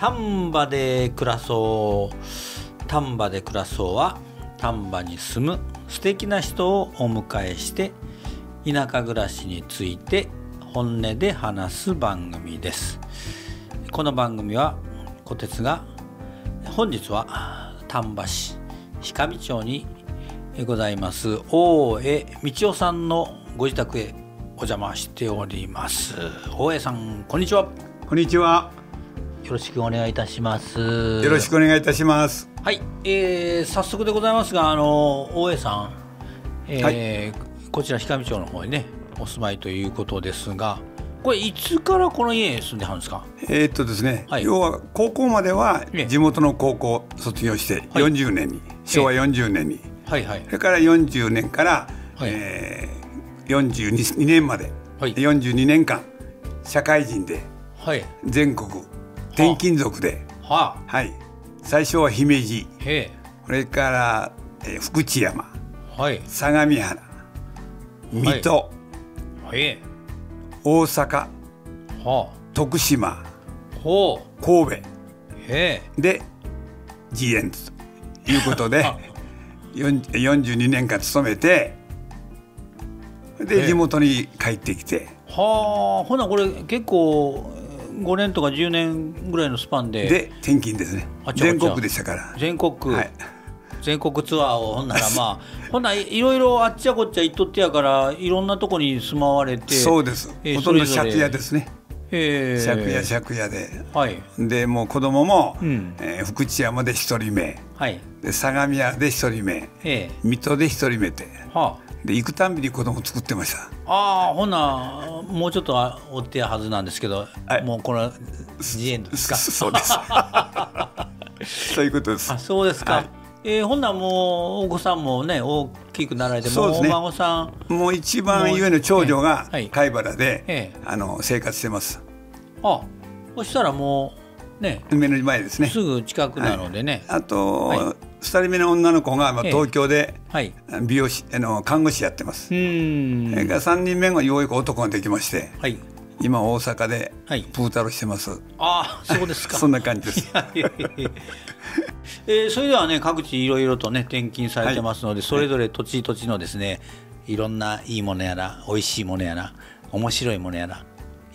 丹波で暮らそう丹波で暮らそうは丹波に住む素敵な人をお迎えして田舎暮らしについて本音で話す番組ですこの番組は小鉄が本日は丹波市氷上町にございます大江道夫さんのご自宅へお邪魔しております大江さんこんにちはこんにちはよろしくお願いいたしますよろしくお願いいたしますはい、えー、早速でございますがあの大江さん、えー、はい、こちら氷上町の方にねお住まいということですがこれいつからこの家に住んではるんですかえっとですね、はい、要は高校までは地元の高校卒業して40年に、はい、昭和40年に、はいはい、それから40年から、はい、えー、42年まで、はい、42年間社会人で全国転勤族で、はあ、はい、最初は姫路これから、えー、福知山、はい、相模原水戸、はい、大阪、はあ、徳島ほう神戸で g 演ということで42 年間勤めてで地元に帰ってきてはあほなこれ結構5年とか10年ぐらいのスパンでで転勤ですね全国でしたから全国、はい、全国ツアーをほんならまあ ほんないろいろあっちゃこっちゃ行っとってやからいろんなとこに住まわれてそうです、えほとんど借家ですね借家借家で、はい、でもう子供も、うんえー、福知山で一人目、はい、で相模屋で一人目、えー、水戸で一人目って、はあ、で行くたんびに子供作ってましたああほなもうちょっとおってはずなんですけど、はい、もうこのジエンドですかそうです そういうことですあそうですか、はい、えー、ほんなもうお子さんもね大きくなられて、もうお孫さん、もう一番ゆえの長女が貝原で、えええ、あの生活してます。あそしたらもう、ね、目の前ですねすぐ近くなのでね。はい、あと、はい、人目の女の子が、まあ、東京で美容師、あの看護師やってます。うが三人目がようやく男ができまして。はい今大阪でプータロしてます、はい、あそうですか そんな感じですえそれではね各地いろいろとね転勤されてますので、はい、それぞれ土地土地のですねいろんないいものやら美味しいものやら面白いものやら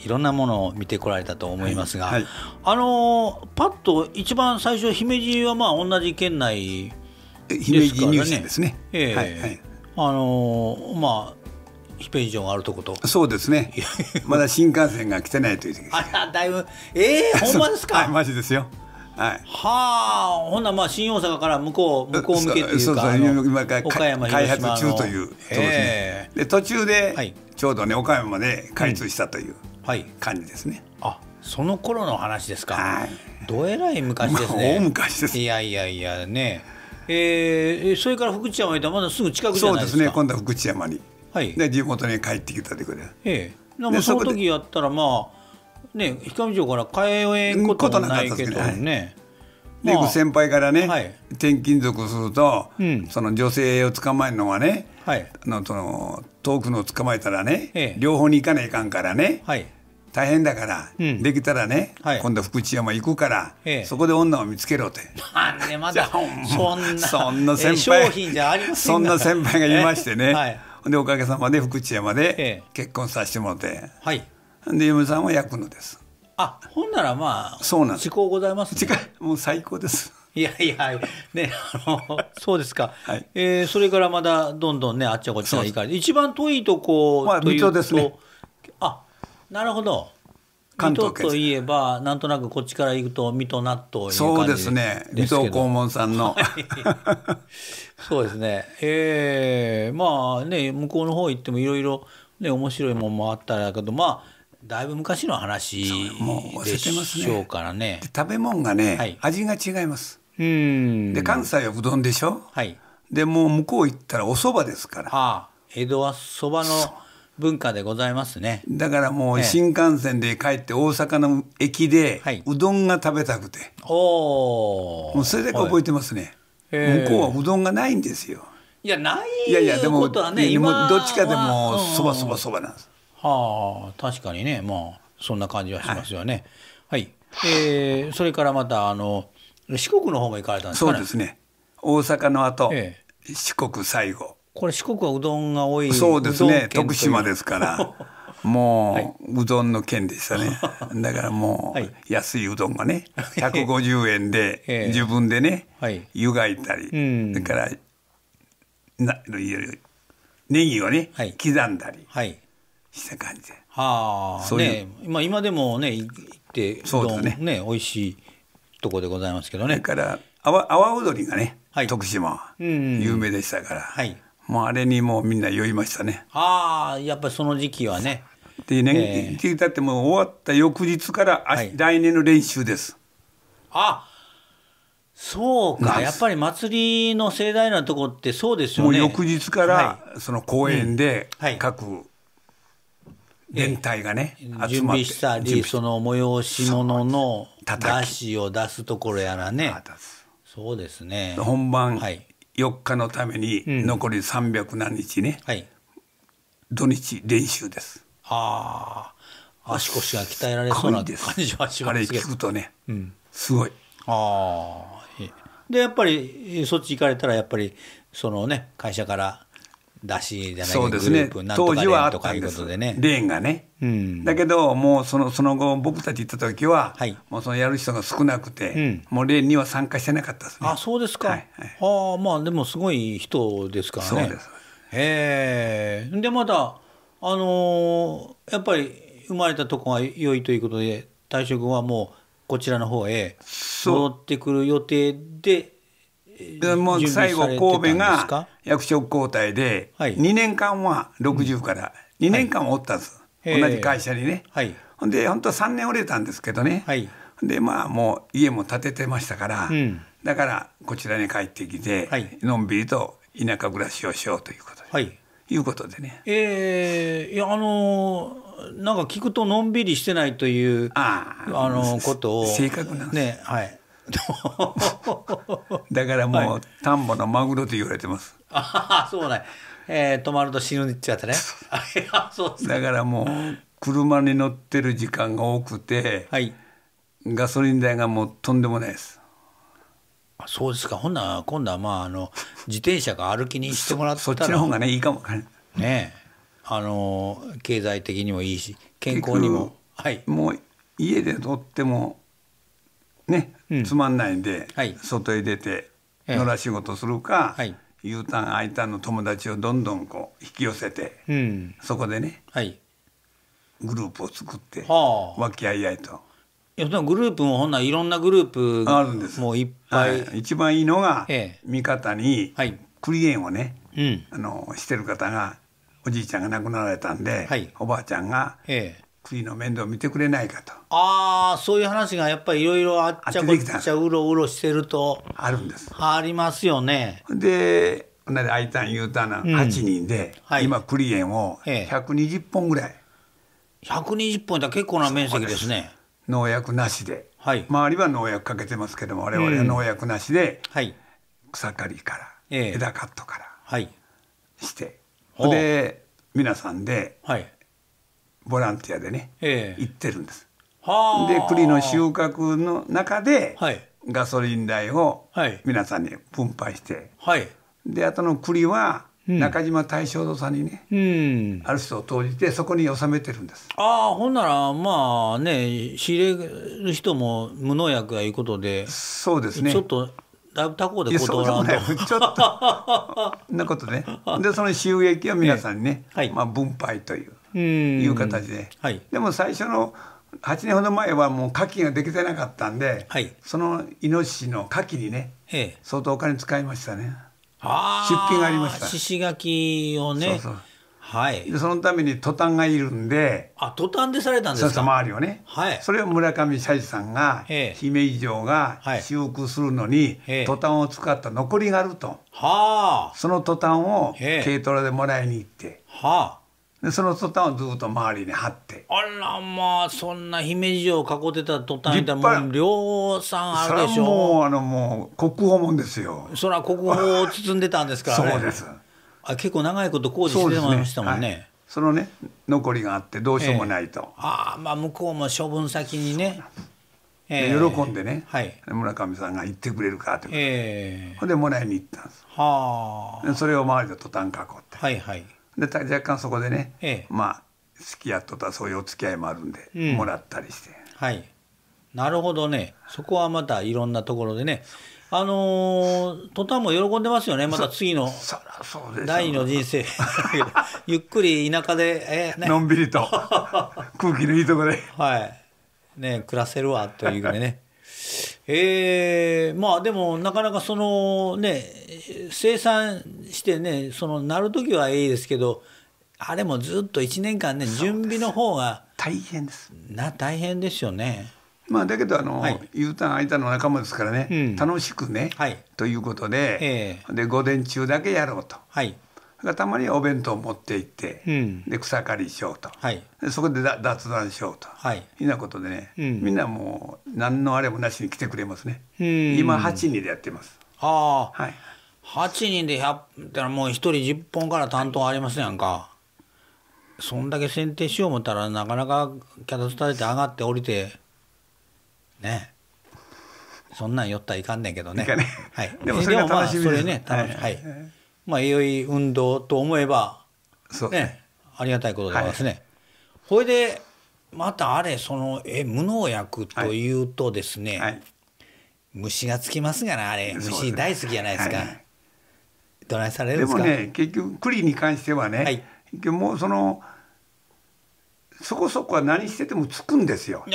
いろんなものを見てこられたと思いますが、はいはい、あのー、パッと一番最初姫路はまあ同じ県内ですからね。姫路ですね。えー、はい、はい、あのー、まあ1ページ以上あるとことそうですねまだ新幹線が来てないという時あだいぶええー、ほんまですか はいマジですよはい、はあほんなまあ新大阪から向こう向こう向けっていうか今から岡山開発中というそうですねで途中で、ちょうどね岡山まで開通したという感じですね、うんはい、あその頃の話ですか、はい、どえらい昔ですね、まあ、大昔ですいやいやいやねえー、それから福知山へとまだすぐ近くじゃないですかそうですね今度は福知山にはい、で地元に帰ってきたってことええ、でもその時やったらまあね氷上町から通えんこともないけどね。で、まあ、先輩からね、はい、転勤族すると、うん、その女性を捕まえるのはね、はい、あのその遠くの捕まえたらね、ええ、両方に行かないかんからね、はい、大変だから、うん、できたらね、今度福知山行くから、ええ、そこで女を見つけろって。なんでまだ そんなそんな先輩、そんな先輩がいましてね。でおかげさまで福知山で結婚させてもらって、はいで嫁さんは焼くのですあほんならまあそうなんです思考ございます、ね、もう最高ですいやいやねあの そうですか、はい、えー、それからまだどんどんねあっちこっちゃ行かれて一番遠いとこまあうと、ですねあなるほど水戸といえばなんとなくこっちから行くと水戸納豆そうですね水戸黄門さんの、はい、そうですね。ええー、まあね、向こうの方行ってもいろいろね、面白いもんもあったらけど、まあ、だいぶ昔の話でしょうからね。ね食べ物がね、はい、味が違います。うんで、関西はうどんでしょはい。で、もう向こう行ったらお蕎麦ですから。ああ、江戸は蕎麦の文化でございますね。だからもう新幹線で帰って大阪の駅で、うどんが食べたくて。お、お、もうそれで覚えてますね。はい向こうはうどんがないんですよ。いやないいやいやでもことはね今どっちかでもそばそばそばなんです。はあ確かにねまあそんな感じはしますよね。はい、はい、えー、それからまたあの四国の方も行かれたんですか、ね、そうですね大阪の後、ええ、四国最後これ四国はうどんが多いそうですね徳島ですから もう、うどんの件でしたねだからもう、安いうどんがね150円で自分でね、湯がいたり、うん、だからネギをね、刻んだりした感じで。はあ、そうねまあ、今でもね行ってうどんねね美味しいとこでございますけどねだから阿波踊りがね、はい、徳島は有名でしたから、はい、もうあれにもうみんな酔いましたねああやっぱりその時期はねで年いたってもう終わった翌日から、はい、来年の練習です。あそうか、やっぱり祭りの盛大なとこってそうですよね。もう翌日から、はい、その公演で各連隊がね、えー、集まって準備したりその催し物の出汁を出すところやらねそうですね本番4日のために残り300何日ね、はい、土日練習ですああ足腰が鍛えられそうな感じはしますけどあれ聞くとね、うん、すごいああでやっぱりそっち行かれたらやっぱりそのね会社から出しじゃないそうですね当時はあったんですで、ね、レーンがね、うん、だけどもうそのその後僕たち行った時は、はい、もうそのやる人が少なくて、うん、もうレーンには参加してなかったですねあそうですか、はいはい、あまあでもすごい人ですからねそうですへえでまだあのー、やっぱり生まれたとこが良いということで退職はもうこちらの方へ戻ってくる予定でもう最後神戸が役職交代で、2年間は60から、2年間おったんです、はい、同じ会社にね、はい、ほんで本当3年折れたんですけどね、はい、でまあもう家も建ててましたから、うん、だからこちらに帰ってきて、はい、のんびりと田舎暮らしをしようということで。はいいうことでね。ええー、いやあのー、なんか聞くとのんびりしてないというああのことを正確なんですね はい。だからもう、はい、田んぼのマグロと言われてます。ああそうね。えー、止まると死ぬっちゃってね。だからもう車に乗ってる時間が多くて、はい、ガソリン代がもうとんでもないです。そうですかほんなら今度はまああの自転車か歩きにしてもらったらそっちの方がねいいかもねねあの経済的にもいいし健康にも、はい、もう家でとってもね、うん、つまんないんで、はい、外へ出て野良仕事するか、はい、U ターン I ターンの友達をどんどんこう引き寄せて、うん、そこでね、はい、グループを作って和気、はあいあいと。やでもグループもほんないろんなグループあるんですもういっぱい、はい、一番いいのが、味方にクリエンをね、うん、あのしてる方がおじいちゃんが亡くなられたんで、はい、おばあちゃんが、ええ、国の面倒見てくれないかとああそういう話がやっぱりいろいろあっちゃこっちゃうろうろしてるとあるんですありますよねでほんなで I タたン U ターなん8人で、うんはい、今クリエンを120本ぐらい、ええ、120本って結構な面積ですね農薬なしで、はい、周りは農薬かけてますけども我々は農薬なしで、草刈りから、枝カットから、はい、してで皆さんで、はい、ボランティアでね、えー、行ってるんです。で栗の収穫の中で、はい、ガソリン代を皆さんに分配して、はい、であとの栗は中島大正堂さんにね、うん、ある人を投じてそこに収めてるんですああほんならまあね仕入れる人も無農薬がいうことでそうですねちょっとだいぶ他校で断らんとちょっと なことね でその収益を皆さんにね、はい、まあ、分配といういう形で、はい、でも最初の8年ほど前はもう牡蠣ができてなかったんで、はい、そのイノシシの牡蠣にね、ええ、相当お金使いましたね出費がありました獅子垣をねはいでそのためにトタンがいるんであトタンでされたんですか周りをね、はい、それを村上社治さんが姫路城が修復するのに、トタンを使った残りがあるとはあそのトタンを軽トラでもらいに行ってはあでその途端をずっと周りに張ってあらまあそんな姫路城を囲ってた途端だもう量産あるでしょそもうあのもう国宝もんですよそら国宝を包んでたんですからね そうですあ結構長いこと工事してましたもんね、ねはい、そのね残りがあってどうしようもないと、えー、ああまあ向こうも処分先にねえ喜んでね、はい、村上さんが行ってくれるかっことで、えー、ほんでもらいに行ったんですはあそれを周りで途端囲ってはいはいで若干そこでね、ええ、まあ好きやっとったそういうお付き合いもあるんで、うん、もらったりしてはいなるほどねそこはまたいろんなところでねあのー、トタンも喜んでますよねまた次の第二の人生 ゆっくり田舎で、えー、ね、のんびりと 空気のいいとこではいね暮らせるわというぐらいねえー、まあでもなかなかそのね生産してねそのなる時はいいですけどあれもずっと1年間ね準備の方が大変ですな大変ですよね。まあだけどあの、はい、U ターン空いたの仲間ですからね、うん、楽しくね、はい、ということでえー、で午前中だけやろうと、はい、たまにお弁当を持って行って、うん、で草刈りしようと、はい、でそこで雑談しようと、はい、いうなことでね、うん、みんなもう何のあれもなしに来てくれますね、うん、今8人でやってますああ、はい、8人で100ったもう1人10本から担当ありますやんかそんだけ剪定しよう思ったらなかなか脚立立てて上がって降りてねそんなん寄ったらいかんねんけどね。いねはい、でもそれが楽しみで、ね、はい、はいまあ、良い運動と思えば、そうね、ねありがたいことでますね。はい、これでまたあれそのえ無農薬というとですね、はいはい、虫がつきますがなあれ虫大好きじゃないですか。どないされるんですかでもね結局栗に関してはね、はい、もうそのそこそこは何しててもつくんですよ。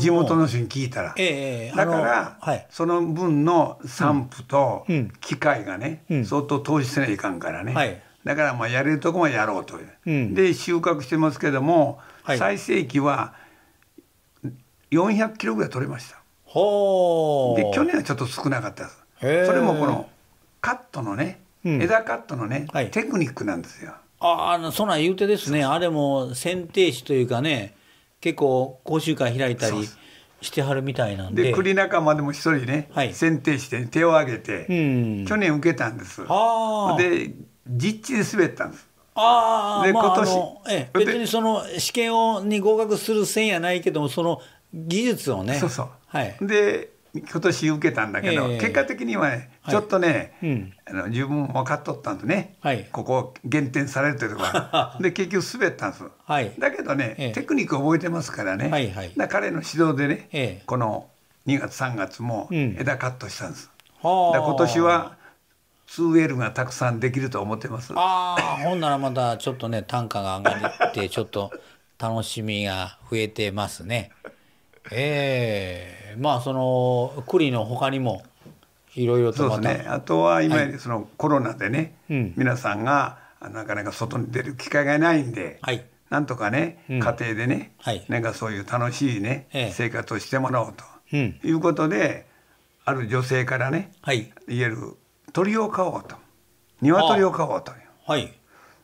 地元の人に聞いたら。えー、だから、はい、その分の散布と機械がね、うんうん、相当投資せないかんからね。はい、だからまあやれるとこもやろうという、うん、で収穫してますけども、はい、最盛期は400キロぐらい取れました。で去年はちょっと少なかったです。それもこのカットのね、枝カットのね、テクニックなんですよ。ああそんなん言うてですねあれも選定士というかね結構講習会開いたりしてはるみたいなんでで栗仲間でも一人ね、はい、選定して手を挙げて、うん、去年受けたんですあで実地で滑ったんですあで、まあ、今年あええ、別にその試験をに合格する線やないけどもその技術をねそうそう、はい、で今年受けたんだけど、えー、結果的にはちょっとね、うん、あの自分分かっとったんでね、はい、ここ減点されるというところ で結局滑ったんです、はい、だけどね、えー、テクニック覚えてますからね、はいはい、彼の指導でね、えー、この2月3月も枝カットしたんです、うん、だ今年は 2L がたくさんできると思ってますああほんならまだちょっとね単価が上がってちょっと楽しみが増えてますねええー、まあその栗のほかにもいろいろとそうですねあとは今、そのコロナでね、うん、皆さんがなかなか外に出る機会がないんで、はい、なんとかね、うん、家庭でね、はい、なんかそういう楽しいね、えー、生活をしてもらおうと、うん、いうことである女性からね、はい、言える鳥を飼おうと鶏を飼おうという、はい、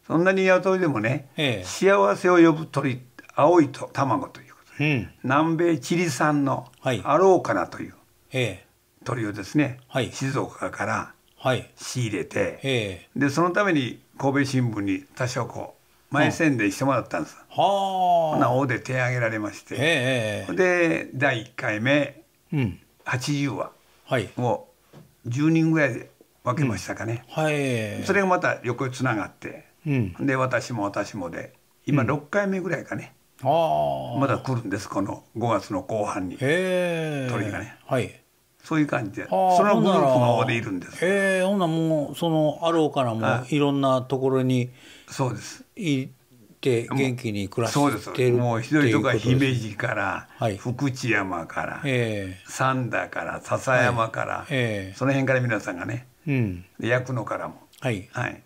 そんなに鶏でもね、えー、幸せを呼ぶ鳥青いと卵という。うん、南米チリ産のアローカナという鳥をですね、はい、静岡から仕入れて、でそのために神戸新聞に多少こう前宣伝してもらったんです。はな大で手挙げられまして、で第1回目、うん、80話を10人ぐらいで分けましたかね、うんはい、それがまた横につながって、うん、で私も私もで今6回目ぐらいかね、まだ来るんですこの5月の後半に鳥がね、はい、そういう感じでそのグループが大でるんですへえほんなもうそのアローからもいろんなところにそうです行って元気に暮らしてるもう一人とか姫路から、はい、福知山から三田から笹山から、はい、その辺から皆さんがね、うん、で焼くのからもはい、はい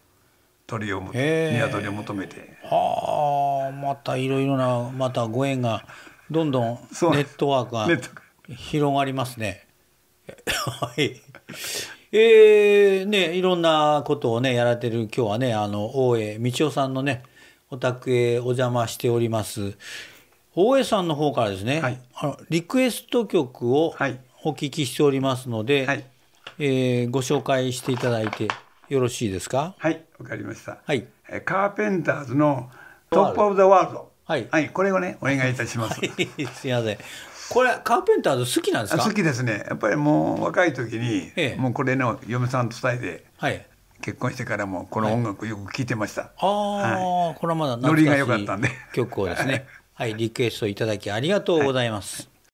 鳥を鶏を求めてはあまたいろいろなまたご縁がどんどんネットワークが広がりますね。はい、えー、ねいろんなことをねやられてる今日はねあの大江道夫さんのねお宅へお邪魔しております。大江さんの方からですね、はい、あのリクエスト曲をお聞きしておりますので、はい、えー、ご紹介していただいて。よろしいですかはいわかりましたはいカーペンターズのトップオブザワールドはい、はい、これをねお願いいたします、はい、すいませんこれカーペンターズ好きなんですか好きですねやっぱりもう若い時に、ええ、もうこれの嫁さんと二人で、はい、結婚してからもこの音楽よく聴いてました、はい、ああ、はい、これはまだノリが良かったんで曲をですねはいリクエストいただきありがとうございます、は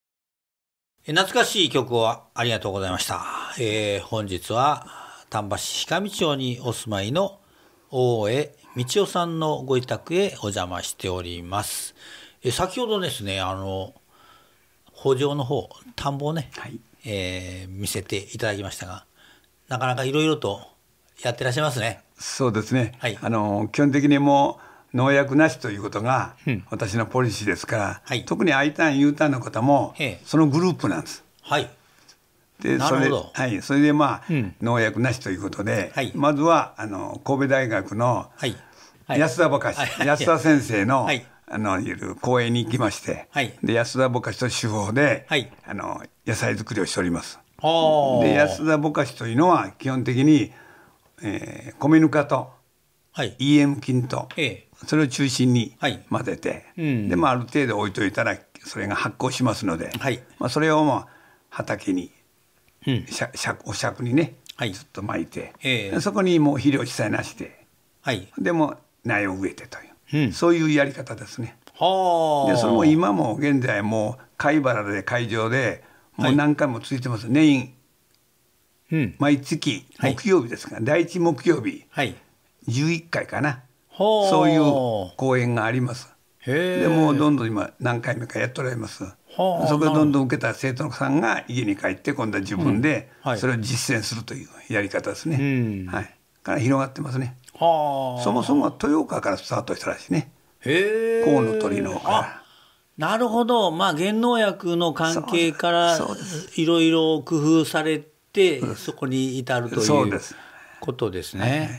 い、懐かしい曲をありがとうございました、えー、本日は丹波市氷上町にお住まいの大江道夫さんのご自宅へお邪魔しております。え先ほどですね、あの、北条の方、田んぼをね、はい、えー、見せていただきましたが、なかなかいろいろとやってらっしゃいますね。そうですね。はい、あの、基本的にもう農薬なしということが私のポリシーですから、うんはい、特に I ターン、U ターンの方もそのグループなんです。はい。でそれはい、それでまあ、うん、農薬なしということで、はい、まずはあの神戸大学の安田博士、はい、安田先生の、はい、あのいる講演に行きまして、で安田ぼかしと手法で、はい、あの野菜作りをしております。で安田ぼかしというのは基本的に、えー、米ぬかと、EM 菌と、A、それを中心に混ぜて、うん、でまあ、ある程度置いといたらそれが発酵しますので、はいまあ、それをまあ畑にしゃしゃおしにね、はい、ずっと巻いて、えー、そこにもう肥料一切なしで、はい、でも苗を植えてという、うん、そういうやり方ですね。はでそれも今も現在もう貝原で会場でもう何回もついてます、はい、年、うん、毎月木曜日ですから、はい、第一木曜日、はい、11回かなそういう公演があります。でもうどんどん今何回目かやっとられます。そこでどんどん受けた生徒さんが家に帰って今度は自分でそれを実践するというやり方ですね、うんはい、から広がってますねそもそも豊岡からスタートしたらしいねえ河野鳥のからなるほどまあ原農薬の関係からいろいろ工夫されてそこに至るということですね、はいはい、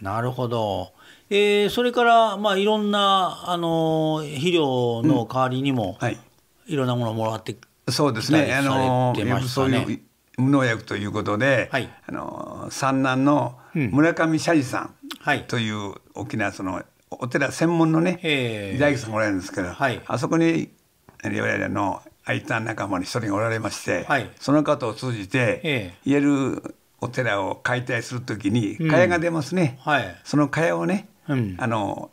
なるほどえー、それから、まあ、いろんな、あのー、肥料の代わりにも、うんはい、いろんなものをもらってそうですね、あのそういう無農薬ということで、はい、あの三男の村上社司さんという大きなそのお寺専門のね大工さんがおられるんですけど、はい、あそこに我々の愛丹仲間に一人おられまして、はい、その方を通じて言えるお寺を解体するときに蚊帳が出ますね、うん、その蚊帳をね、うん、あの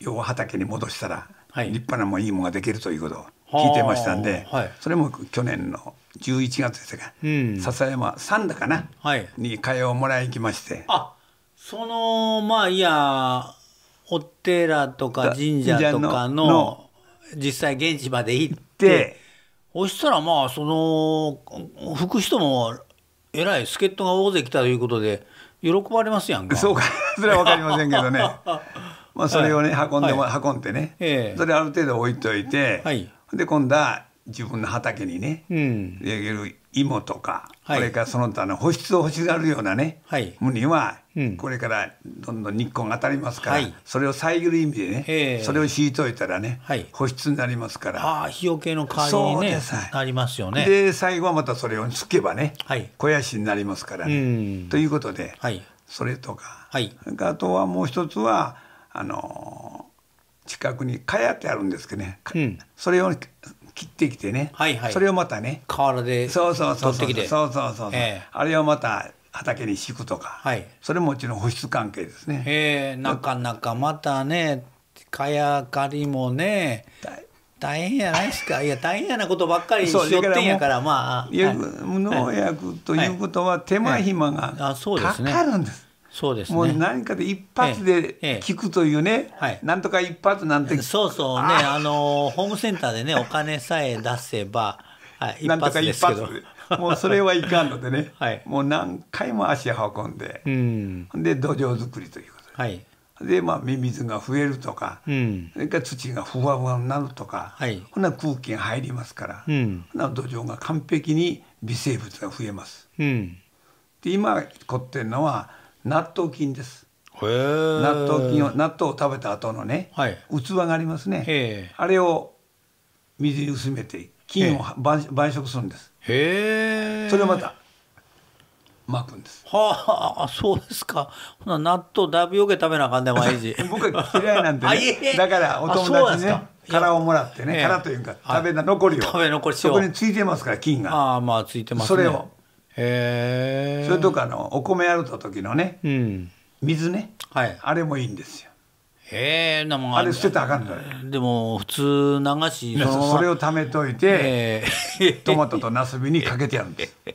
要は畑に戻したら立派なもいいものができるということを聞いてましたんで、はい、それも去年の11月でしたうん、笹山三田かな、はい、に通えをもらい行きましてあそのまあいやお寺とか神社とかの実際現地まで行ってそしたらまあその福人ともえらい助っ人が大勢来たということで喜ばれますやんかそうかそれは分かりませんけどね まあ、それをね、運んでも、運んでね、それある程度置いといて、で今度は自分の畑にね、うん、る芋とか、はい、これからその他の保湿を欲しがるようなね、はい、無には、これからどんどん日光が当たりますから、はい、それを遮る意味でね、それを敷いといたらね、はい、保湿になりますから。ああ、日よけの代わりに、ね、なりますよね。で、最後はまたそれをつけばね、はい、肥やしになりますからね。ということで、はい、それとか、はい、あとはもう一つは、あの近くに蚊帳ってあるんですけどね、うん、それを切ってきてね、はいはい、それをまたね瓦でそうそうてそうそうそうそう、あれをまた畑に敷くとか、はい、それもちちん保湿関係ですね。えなかなかまたね蚊帳狩りもね大変やないですかいや大変やなことばっかりしよってんやからまあ、はい、無農薬ということは手間暇がかかるんです、はいそうです、ね、もう何かで一発で聞くというね、えええ、はい、なんとか一発なんてそうそうねあのホームセンターでねお金さえ出せば、はい、一発ですけどもうそれはいかんのでね、はい、もう何回も足運んで、うん、で土壌作りということで,、はい、でまあミミズが増えるとか、うん、それから土がふわふわになるとか、はい、こんな空気が入りますから、うん、な土壌が完璧に微生物が増えます。うん、で今凝ってるのは納豆菌です納豆菌を納豆を食べた後のね、はい、器がありますねあれを水に薄めて菌を倍食するんですへえそれをまた巻くんですはあそうですか納豆だいぶよけ食べなあかんね毎日僕は嫌いなんで、ね、だからお友達ね殻をもらってね殻というか食べ残りを食べ残りそこについてますから菌がああまあついてます、ね、それをえ。それとかのお米やるた時のね、うん、水ね、はい、あれもいいんですよ。へえ、なもあれ捨てたらあかんのよ。でも普通流しそそれを貯めといて、トマトとナスビにかけてやるんです。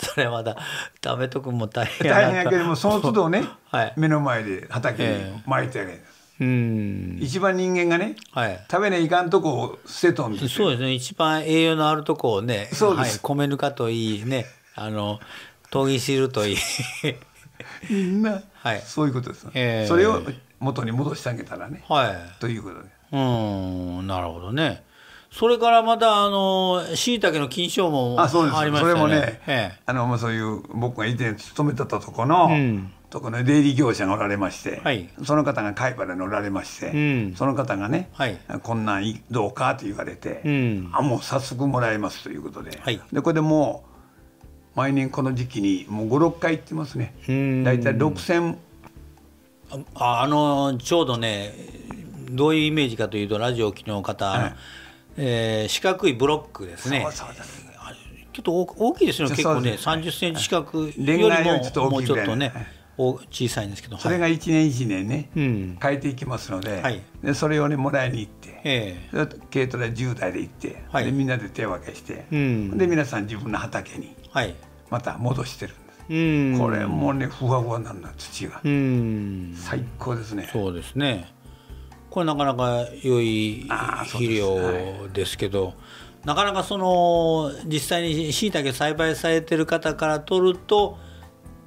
それはまだ食べとくも大変大変やけどもその都度ね、はい、目の前で畑に巻いてあげる。うん一番人間がね、はい、食べないかんとこを捨てとんですそうですね一番栄養のあるとこをねそうです、はい、米ぬかといいねあの研ぎ知るといいみんな、はい、そういうことです、えー、それを元に戻してあげたらね、はい、ということでうんなるほどねそれからまたあのたけの金賞もありましたねそれもね、えー、あのそういう僕が以前勤めてたとこの、うん、とこの出入り業者がおられまして、はい、その方が貝原におられまして、うん、その方がね、はい、こんなんどうかと言われて、うん、あもう早速もらいますということで,、はい、でこれでもう毎年この時期にもう56回行ってますね大体6000ああのちょうどねどういうイメージかというとラジオを聴きの方、はい、えー、四角いブロックですねそうそうですちょっと大きいですよね結構ね30センチ近くよりも、もうちょっとね、は小さいんですけど、それが一年一年ね、変えていきますのででそれをねもらいに行って、軽トラ10台で行って、でみんなで手分けして、で皆さん自分の畑に、また戻してるんです、これもねふわふわなんだ土が、最高ですねそうですねこれなかなか良い肥料ですけど、はい、なかなかその実際にしいたけ栽培されてる方から取ると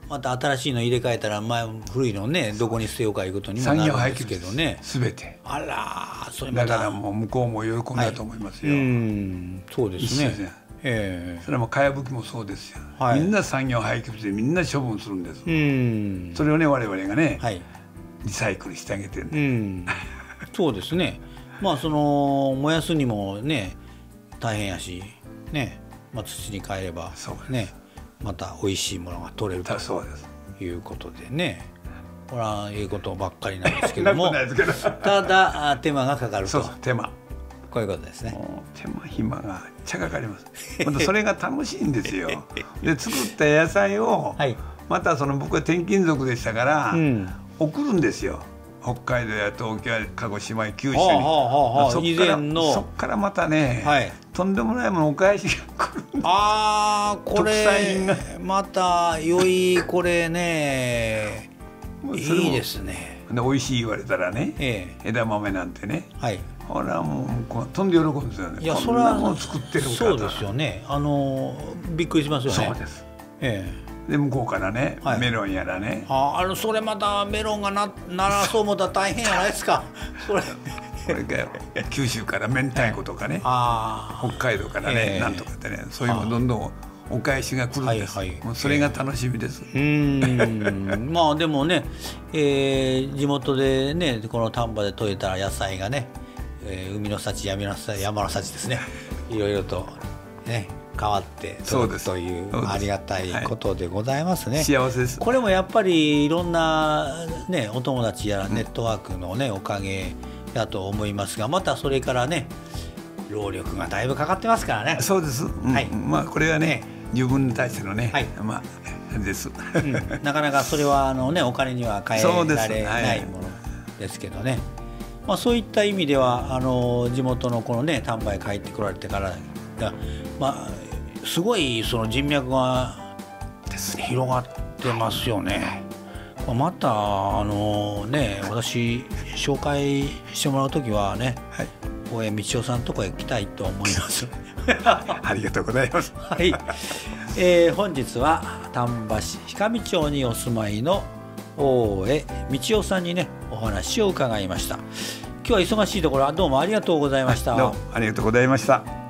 また新しいの入れ替えたら前古いのねどこに捨てようかいうことにもなるんですけどね全てあらそれだからもう向こうも喜んだと思いますよ、はい、うそうですねえー、それもかやぶきもそうですよ、はい、みんな産業廃棄物でみんな処分するんですうんそれをね我々がね、はい、リサイクルしてあげてるんでそうですねまあその燃やすにもね大変やしね、まあ、土に変えればねまた美味しいものが取れるということでねこれはええことばっかりなんですけども ただ手間がかかると手間こういうことですね手間暇がちゃかかりますまた それが楽しいんですよ で作った野菜を、はい、またその僕は転勤族でしたから、うん、送るんですよ北海道や東京や鹿児島や九州にそっからそっからまたね、はい、とんでもないものお返しが来るああこれまた良いこれねいいですねで美味しい言われたらね、ええ、枝豆なんてね、はい、俺はもうほとんど喜ぶんですよねいやそれはもう作ってるそうですよねあのびっくりしますよねそうですええで向こうからね、はい、メロンやらねああのそれまたメロンがなならそう思ったら大変やないですか それこれが九州から明太子とかね、はい、北海道からね、えー、なんとかってねそういうのどんどんお返しが来るんです、はいはい、もうそれが楽しみです、えー、まあでもね、えー、地元でねこの丹波で採れた野菜がねえー、海の幸闇の幸山の幸ですね いろいろとね変わってそうですというありがたいことでございますね。はい、幸せです。これもやっぱりいろんなねお友達やネットワークのね、うん、おかげだと思いますが、またそれからね労力がだいぶかかってますからね。そうです。うん、はい。まあこれはね、自分に対してのね、はい、まあですうん、なかなかそれはあのねお金には変えられないものですけどね。まあ、そういった意味ではあの地元のこのね丹波へ帰ってこられてからまあ、すごいその人脈が広がってますよね。またあのね私紹介してもらう時はね、はい、大江道夫さんとこへ行きたいと思います。ありがとうございます。はい、えー、本日は丹波市氷上町にお住まいの大江道夫さんにねお話を伺いました今日は忙しいところどうもありがとうございましたありがとうございました